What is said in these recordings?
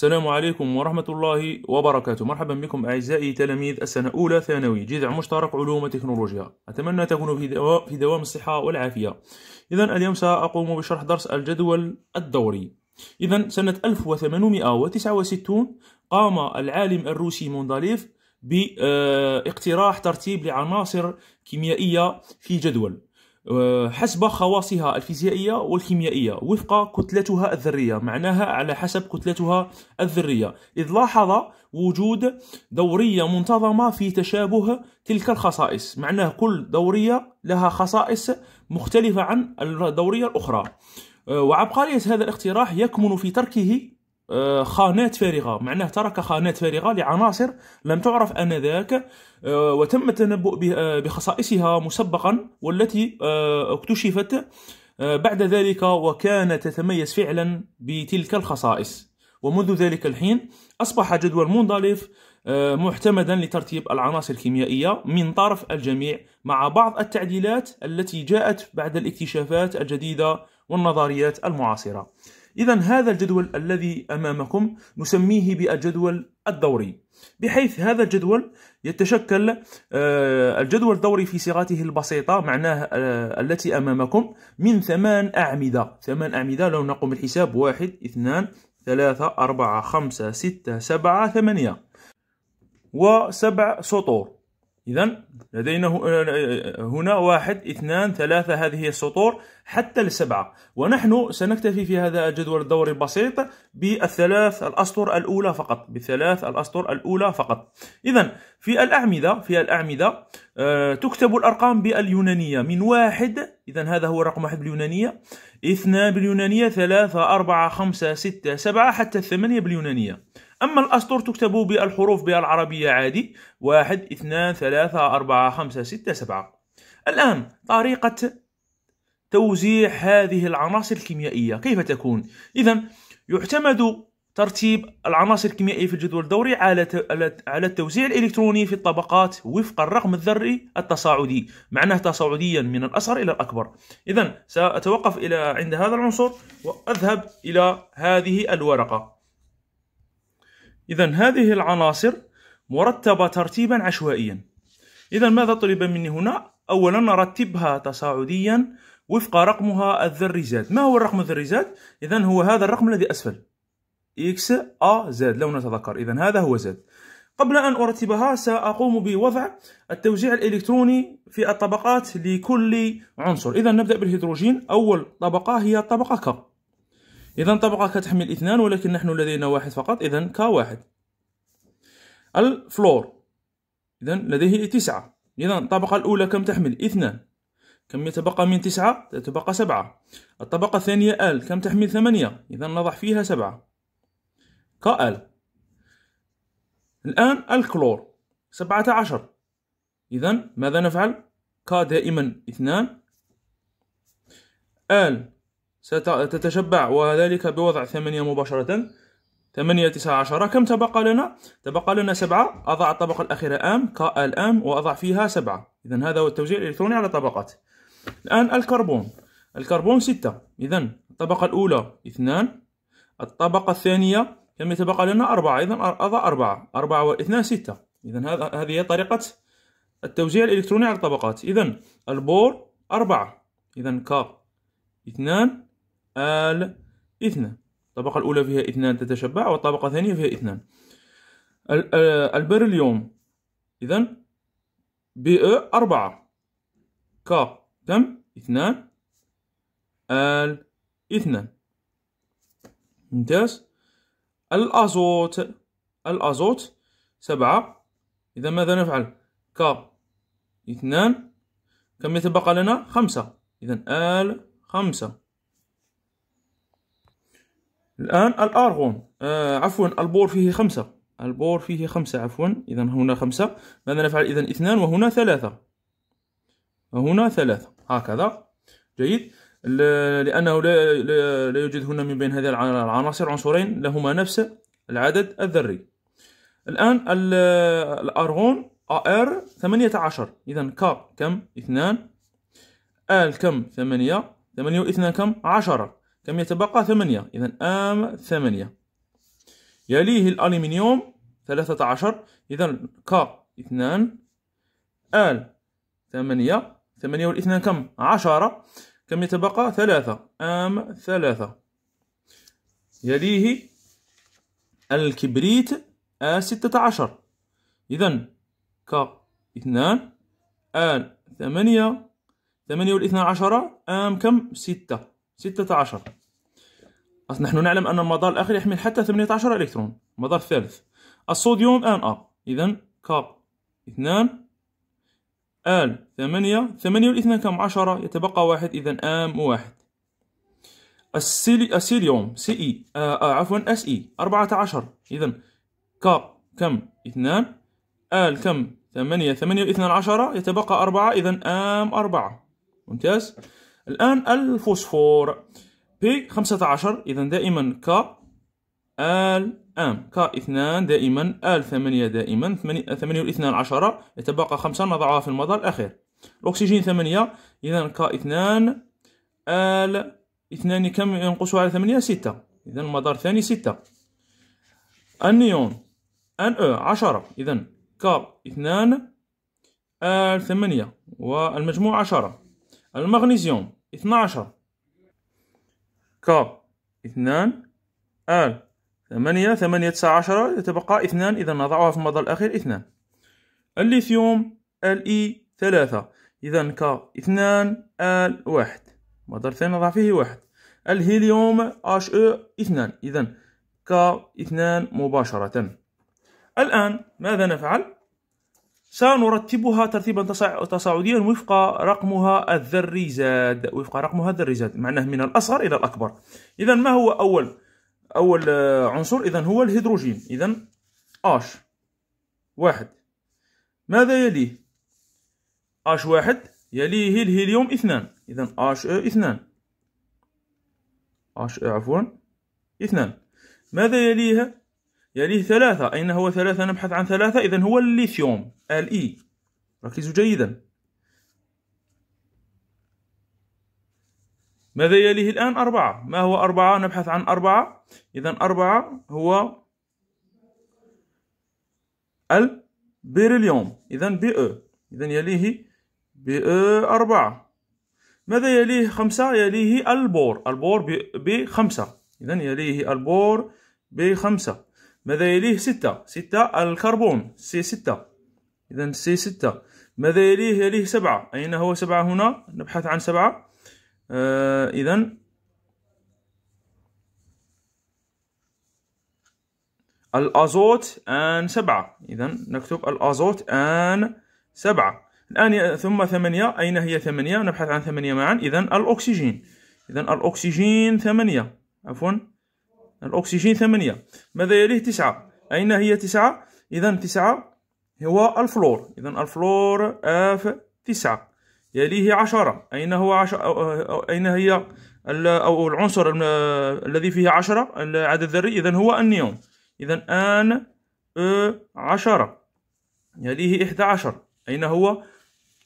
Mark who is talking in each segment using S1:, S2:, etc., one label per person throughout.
S1: السلام عليكم ورحمة الله وبركاته مرحبا بكم أعزائي تلاميذ السنة أولى ثانوي جذع مشترك علوم وتكنولوجيا أتمنى تكونوا في, دو... في دوام الصحة والعافية إذا اليوم سأقوم بشرح درس الجدول الدوري إذا سنة 1869 قام العالم الروسي مونداليف باقتراح آه، ترتيب لعناصر كيميائية في جدول أه، حسب خواصها الفيزيائية والكيميائية وفق كتلتها الذرية معناها على حسب كتلتها الذرية إذ لاحظ وجود دورية منتظمة في تشابه تلك الخصائص معناه كل دورية لها خصائص مختلفة عن الدورية الأخرى أه، وعبقرية هذا الاقتراح يكمن في تركه آه، خانات فارغة معناه ترك خانات فارغة لعناصر لم تعرف آنذاك آه، وتم التنبؤ آه، بخصائصها مسبقا والتي اكتشفت بعد ذلك وكانت تتميز فعلا بتلك الخصائص ومنذ ذلك الحين أصبح جدول مونداليف معتمدا لترتيب العناصر الكيميائية من طرف الجميع مع بعض التعديلات التي جاءت بعد الاكتشافات الجديدة والنظريات المعاصرة إذا هذا الجدول الذي أمامكم نسميه بالجدول الدوري بحيث هذا الجدول يتشكل آه، الجدول الدوري في صيغته البسيطة معناه آه، التي أمامكم من ثمان أعمدة ثمان أعمدة لو نقوم الحساب واحد اثنان ثلاثة أربعة خمسة ستة سبعة ثمانية وسبع سطور إذا لدينا آه، آه، آه، هنا واحد اثنان ثلاثة هذه هي السطور حتى لسبعة ونحن سنكتفي في هذا الجدول الدوري البسيط بالثلاث الأسطر الأولى فقط بالثلاث الأسطر الأولى فقط إذا في الأعمدة في الأعمدة تكتب الأرقام باليونانية من واحد إذا هذا هو رقم واحد باليونانية اثنان باليونانية ثلاثة أربعة خمسة ستة سبعة حتى الثمانية باليونانية أما الاسطر تكتب بالحروف بالعربية عادي واحد اثنان ثلاثة أربعة خمسة ستة سبعة الآن طريقة توزيع هذه العناصر الكيميائية كيف تكون؟ إذا يعتمد ترتيب العناصر الكيميائية في الجدول الدوري على على التوزيع الإلكتروني في الطبقات وفق الرقم الذري التصاعدي، معناه تصاعديا من الأصغر إلى الأكبر. إذا سأتوقف إلى عند هذا العنصر وأذهب إلى هذه الورقة. إذا هذه العناصر مرتبة ترتيبا عشوائيا إذا ماذا طلب مني هنا؟ أولا رتبها تصاعديا وفق رقمها الذري زاد ما هو الرقم الذري زاد؟ إذا هو هذا الرقم الذي أسفل إكس أ زاد لو نتذكر إذا هذا هو زاد قبل أن أرتبها سأقوم بوضع التوزيع الإلكتروني في الطبقات لكل عنصر إذا نبدأ بالهيدروجين أول طبقة هي طبقة ك إذا طبقة كتحمل اثنان ولكن نحن لدينا واحد فقط إذا واحد الفلور إذا لديه تسعة إذا الطبقة الأولى كم تحمل اثنان كم يتبقى من تسعة تتبقى سبعة الطبقة الثانية ال كم تحمل ثمانية إذا نضع فيها سبعة ال الآن الكلور سبعة عشر إذا ماذا نفعل ك دائما اثنان ال ستتشبع وذلك بوضع ثمانية مباشرة ثمانية تسعة عشرة كم تبقى لنا؟ تبقى لنا سبعة أضع الطبقة الأخيرة أم كا ال أم وأضع فيها سبعة إذا هذا هو التوزيع الإلكتروني على طبقات الآن الكربون الكربون ستة إذا الطبقة الأولى اثنان الطبقة الثانية كم يتبقى لنا أربعة إذا أضع أربعة أربعة واثنان ستة إذا هذا هذه هي طريقة التوزيع الإلكتروني على الطبقات إذا البور أربعة إذا كا اثنان الاثنان الطبقة الأولى فيها اثنان تتشبع والطبقة الثانية فيها اثنان البريليوم إذا بي أربعة ك كم اثنان ال اثنان ممتاز الأزوت الأزوت سبعة إذا ماذا نفعل ك اثنان كم يتبقى لنا خمسة إذا آل خمسة الآن الأرغون آه عفوا البور فيه خمسة البور فيه خمسة عفوا إذا هنا خمسة ماذا نفعل إذا اثنان وهنا ثلاثة وهنا ثلاثة هكذا جيد لأنه لا, لا يوجد هنا من بين هذه العناصر عنصرين لهما نفس العدد الذري الآن الأرغون ثمانية عشر إذا ك كم اثنان ال كم ثمانية ثمانية واثنان كم عشرة كم يتبقى ثمانية إذا آم ثمانية يليه الألمنيوم ثلاثة عشر إذا كا اثنان آل ثمانية ثمانية والاثنان كم عشرة كم يتبقى ثلاثة آم ثلاثة يليه الكبريت آ ستة عشر إذا كا اثنان آل ثمانية ثمانية والاثنى عشرة آم كم ستة ستة عشر أصلاً نحن نعلم أن المدار الآخر يحمل حتى 18 إلكترون المدار الثالث الصوديوم ان آر إذا كاب اثنان آل ثمانية ثمانية والاثنان كم عشرة يتبقى واحد إذا آم واحد السيلي السيليوم سي إي آه آه عفوا اس إي أربعة عشر إذا كاب كم اثنان آل كم ثمانية ثمانية واثنان عشرة يتبقى أربعة إذا آم أربعة ممتاز الآن الفوسفور بي 15 إذا دائما ال ك الآن كاثنان دائما آل ثمانية دائما ثمانية والاثنان عشرة يتبقى خمسة نضعها في المضى الأخير الأكسجين ثمانية إذا اثنان آل اثنان كم ينقص على ثمانية ستة إذا المدار الثاني ستة النيون أن أو عشرة إذا كا اثنان آل ثمانية والمجموع عشرة المغنيزيوم اثنا عشر ك اثنان آل ثمانية ثمانية تسعة عشرة يتبقى اثنان إذا نضعها في المضى الأخير اثنان الليثيوم ال اي ثلاثة إذا ك اثنان ال واحد المضى الثاني نضع فيه واحد الهيليوم اش او اثنان إذا ك اثنان مباشرة الآن ماذا نفعل؟ سنرتبها ترتيبا تصاعديا وفق رقمها الذري زاد وفق رقمها الذري زاد معناه من الأصغر إلى الأكبر إذا ما هو أول أول آه، عنصر إذا هو الهيدروجين إذا اش واحد ماذا يليه اش واحد يليه الهيليوم اثنان إذا اش اثنان اش عفوا اثنان ماذا يليها يليه يعني ثلاثة أين هو ثلاثة نبحث عن ثلاثة إذا هو الليثيوم ال اي e. ركزوا جيدا ماذا يليه الآن أربعة ما هو أربعة نبحث عن أربعة إذا أربعة هو البيريليوم إذا بي أو إذا يليه بي أو أربعة ماذا يليه خمسة يليه البور البور بخمسة إذا يليه البور بخمسة ماذا يليه ستة ستة الكربون سي ستة إذا سي ستة ماذا يليه يليه سبعة أين هو سبعة هنا نبحث عن سبعة آه إذا الأزوت آن سبعة إذا نكتب الأزوت آن سبعة الآن ثم ثمانية أين هي ثمانية نبحث عن ثمانية معا إذا الأكسجين إذا الأكسجين ثمانية عفوا الأكسجين ثمانية ماذا يليه تسعة أين هي تسعة إذا تسعة هو الفلور إذا الفلور اف تسعة يليه عشرة أين هو عشرة أين هي أو العنصر الذي فيه عشرة العدد الذري إذا هو النيون إذا آن عشرة يليه إحدى عشر أين هو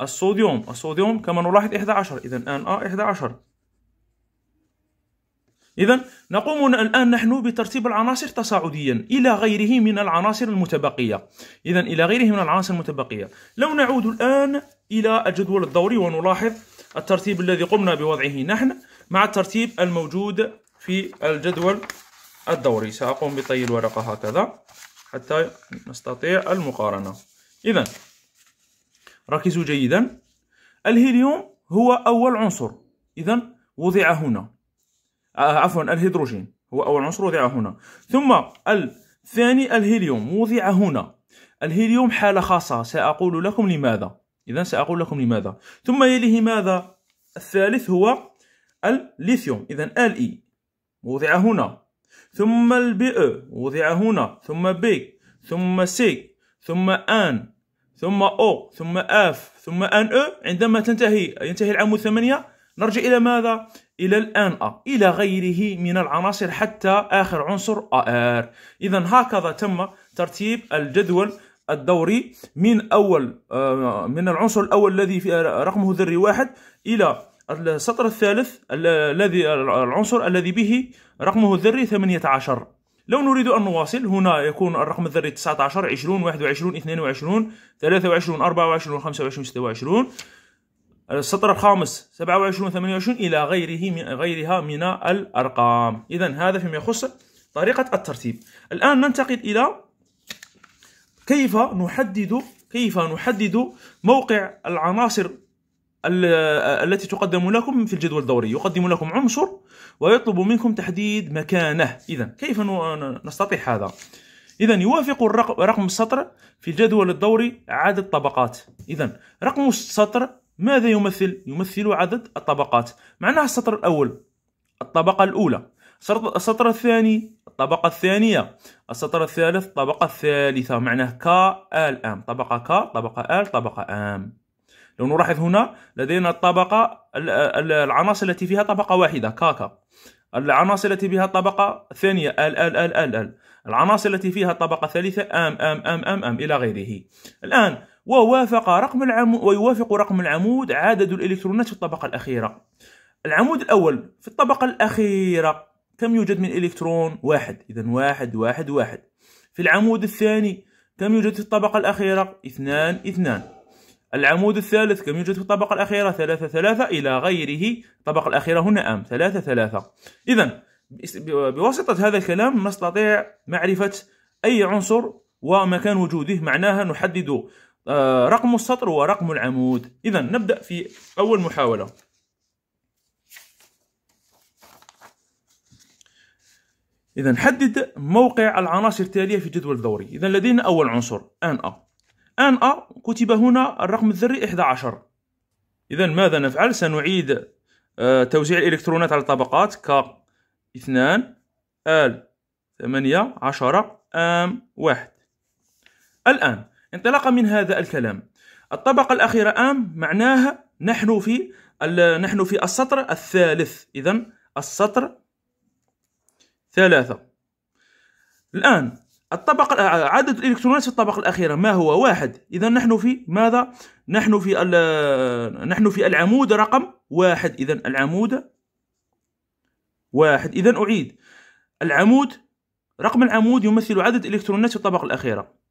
S1: الصوديوم الصوديوم كما نلاحظ إحدى عشر إذا آن أ إحدى عشر إذا نقوم الآن نحن بترتيب العناصر تصاعديا إلى غيره من العناصر المتبقية إذا إلى غيره من العناصر المتبقية لو نعود الآن إلى الجدول الدوري ونلاحظ الترتيب الذي قمنا بوضعه نحن مع الترتيب الموجود في الجدول الدوري سأقوم بطي الورقة هكذا حتى نستطيع المقارنة إذا ركزوا جيدا الهيليوم هو أول عنصر إذا وضع هنا آه، آه، عفوا الهيدروجين هو أول عنصر وضع هنا ثم الثاني الهيليوم وضع هنا الهيليوم حالة خاصة سأقول لكم لماذا إذا سأقول لكم لماذا ثم يليه ماذا الثالث هو الليثيوم إذا ال إي e. وضع هنا ثم البي او e. وضع هنا ثم بي ثم سي ثم ان ثم او ثم اف ثم ان او e. عندما تنتهي ينتهي العام الثمانية نرجع إلى ماذا؟ إلى الآن ا آه، إلى غيره من العناصر حتى آخر عنصر ار إذا هكذا تم ترتيب الجدول الدوري من أول من العنصر الأول الذي رقمه ذري واحد إلى السطر الثالث الذي العنصر الذي به رقمه الذري 18 لو نريد أن نواصل هنا يكون الرقم الذري 19 20 21 22 23 24 25 26 السطر الخامس 27 28 إلى غيره من غيرها من الأرقام إذا هذا فيما يخص طريقة الترتيب الآن ننتقل إلى كيف نحدد كيف نحدد موقع العناصر التي تقدم لكم في الجدول الدوري يقدم لكم عنصر ويطلب منكم تحديد مكانه إذا كيف نستطيع هذا إذا يوافق الرقم رقم السطر في الجدول الدوري عدد طبقات إذا رقم السطر ماذا يمثل؟ يمثل عدد الطبقات معناها السطر الأول الطبقة الأولى السطر الثاني الطبقة الثانية السطر الثالث الطبقة الثالثة معناه ك ال ام طبقة ك طبقة ال طبقة ام لو نلاحظ هنا لدينا الطبقة العناصر التي فيها طبقة واحدة كا العناصر التي بها طبقة ثانية ال ال ال ال ال العناصر التي فيها طبقة ثالثة ام ام ام ام ام إلى غيره الآن ووافق رقم العمود ويوافق رقم العمود عدد الإلكترونات في الطبقة الأخيرة العمود الأول في الطبقة الأخيرة كم يوجد من إلكترون واحد إذا واحد واحد واحد في العمود الثاني كم يوجد في الطبقة الأخيرة اثنان اثنان العمود الثالث كم يوجد في الطبقة الأخيرة ثلاثة ثلاثة إلى غيره الطبقة الأخيرة هنا أم ثلاثة ثلاثة إذا بواسطة هذا الكلام نستطيع معرفة أي عنصر ومكان وجوده معناها نحدد آه، رقم السطر هو رقم العمود إذا نبدأ في أول محاولة إذا حدد موقع العناصر التالية في الجدول الدوري إذا لدينا أول عنصر آن أ آن أ كتب هنا الرقم الذري 11 إذا ماذا نفعل سنعيد آه، توزيع الإلكترونات على الطبقات ك 2 ال 8 10 ام 1 الآن انطلاقا من هذا الكلام الطبقة الأخيرة أم معناها نحن في نحن في السطر الثالث إذا السطر ثلاثة الآن الطبقة عدد الإلكترونات في الطبقة الأخيرة ما هو واحد إذا نحن في ماذا نحن في نحن في العمود رقم واحد إذا العمود واحد إذا أعيد العمود رقم العمود يمثل عدد الإلكترونات في الطبقة الأخيرة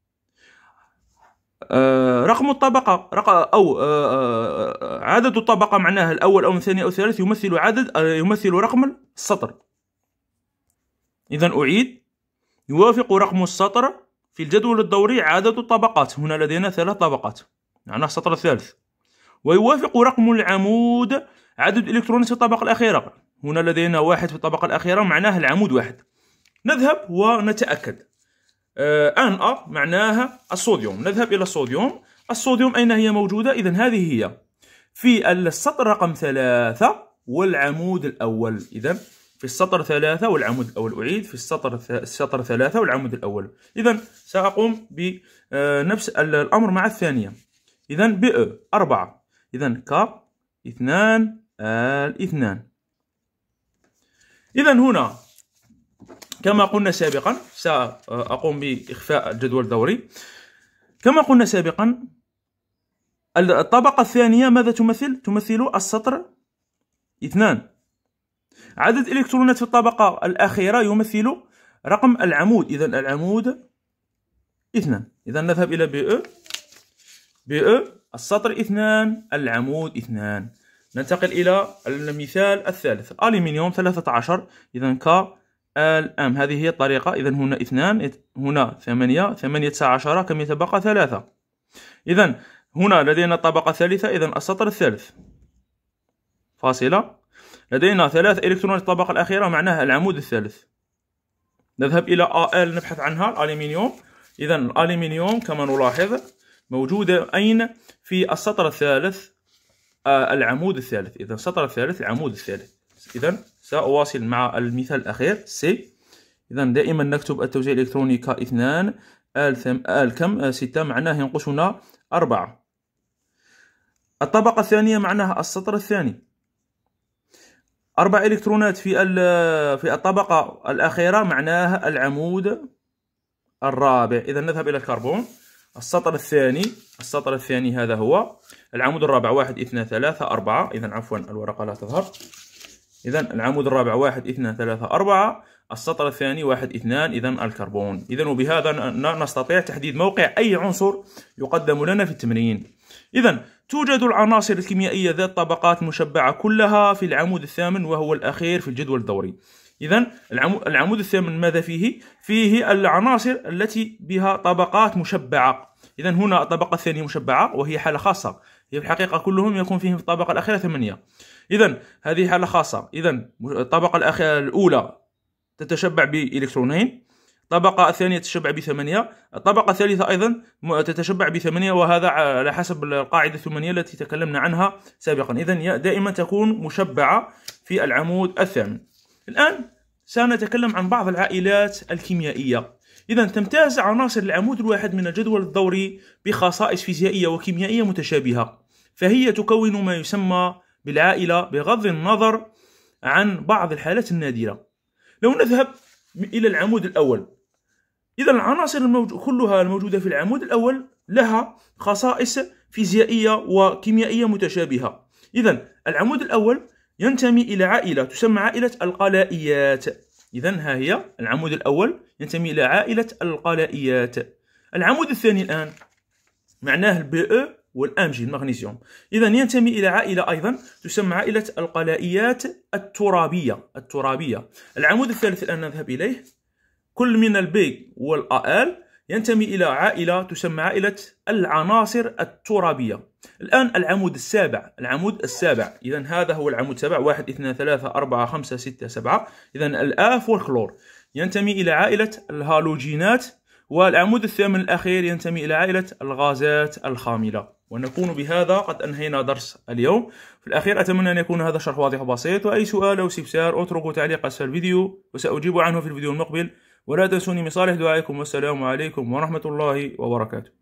S1: آه، رقم الطبقة أو آه، آه، عدد الطبقة معناها الأول أو الثاني أو الثالث يمثل عدد يمثل رقم السطر إذا أعيد يوافق رقم السطر في الجدول الدوري عدد الطبقات هنا لدينا ثلاث طبقات معناها السطر الثالث ويوافق رقم العمود عدد الإلكترونات في الطبقة الأخيرة هنا لدينا واحد في الطبقة الأخيرة معناها العمود واحد نذهب ونتأكد آه، ان ار معناها الصوديوم نذهب الى الصوديوم الصوديوم اين هي موجوده اذا هذه هي في السطر رقم ثلاثة والعمود الأول إذا في السطر ثلاثة والعمود الأول أعيد في السطر السطر ثلاثة والعمود الأول إذا سأقوم بنفس آه، الأمر مع الثانية إذا ب أربعة إذا ك اثنان اثنان إذا هنا كما قلنا سابقا سأقوم بإخفاء الجدول الدوري كما قلنا سابقا الطبقة الثانية ماذا تمثل؟ تمثل السطر اثنان عدد الإلكترونات في الطبقة الأخيرة يمثل رقم العمود إذا العمود اثنان إذا نذهب إلى بي أو بي أو السطر اثنان العمود اثنان ننتقل إلى المثال الثالث الألمنيوم 13 إذا ك الأم هذه هي الطريقة إذا هنا اثنان هنا ثمانية ثمانية تسعة عشرة كم يتبقى ثلاثة إذا هنا لدينا الطبقة الثالثة إذا السطر الثالث فاصلة لدينا ثلاث إلكترونات الطبقة الأخيرة معناها العمود الثالث نذهب إلى آل نبحث عنها الألمنيوم إذا الألمنيوم كما نلاحظ موجودة أين في السطر الثالث آه، العمود الثالث إذا السطر الثالث العمود الثالث إذا سأواصل مع المثال الأخير سي إذا دائما نكتب التوزيع الإلكتروني كاثنان آل, ثم آل كم آه، ستة معناه ينقصنا أربعة الطبقة الثانية معناها السطر الثاني أربع إلكترونات في في الطبقة الأخيرة معناها العمود الرابع إذا نذهب إلى الكربون السطر الثاني السطر الثاني هذا هو العمود الرابع واحد اثنان ثلاثة أربعة إذا عفوا الورقة لا تظهر إذا العمود الرابع واحد اثنان ثلاثة أربعة السطر الثاني واحد اثنان إذا الكربون إذا وبهذا نستطيع تحديد موقع أي عنصر يقدم لنا في التمرين إذا توجد العناصر الكيميائية ذات طبقات مشبعة كلها في العمود الثامن وهو الأخير في الجدول الدوري إذا العمود الثامن ماذا فيه؟ فيه العناصر التي بها طبقات مشبعة إذا هنا الطبقة الثانية مشبعة وهي حالة خاصة هي في الحقيقة كلهم يكون فيهم في الطبقة الأخيرة ثمانية إذا هذه حالة خاصة إذا الطبقة الأخيرة الأولى تتشبع بإلكترونين الطبقة الثانية تتشبع بثمانية الطبقة الثالثة أيضا تتشبع بثمانية وهذا على حسب القاعدة الثمانية التي تكلمنا عنها سابقا إذا دائما تكون مشبعة في العمود الثامن الآن سنتكلم عن بعض العائلات الكيميائية إذا تمتاز عناصر العمود الواحد من الجدول الدوري بخصائص فيزيائية وكيميائية متشابهة فهي تكون ما يسمى بالعائلة بغض النظر عن بعض الحالات النادرة لو نذهب إلى العمود الأول إذا العناصر الموج... كلها الموجودة في العمود الأول لها خصائص فيزيائية وكيميائية متشابهة إذا العمود الأول ينتمي إلى عائلة تسمى عائلة القلائيات إذا ها هي العمود الأول ينتمي إلى عائلة القلائيات العمود الثاني الآن معناه البي والامجي المغنيسيوم اذا ينتمي الى عائله ايضا تسمى عائله القلائيات الترابيه الترابيه العمود الثالث الان نذهب اليه كل من البي والال ينتمي الى عائله تسمى عائله العناصر الترابيه الان العمود السابع العمود السابع اذا هذا هو العمود السابع 1 2 3 4 5 6 7 اذا الاف والكلور ينتمي الى عائله الهالوجينات والعمود الثامن الأخير ينتمي إلى عائلة الغازات الخاملة ونكون بهذا قد أنهينا درس اليوم في الأخير أتمنى أن يكون هذا الشرح واضح وبسيط وأي سؤال أو استفسار اتركوا تعليق أسفل الفيديو وسأجيب عنه في الفيديو المقبل ولا تنسوني من صالح دعائكم والسلام عليكم ورحمة الله وبركاته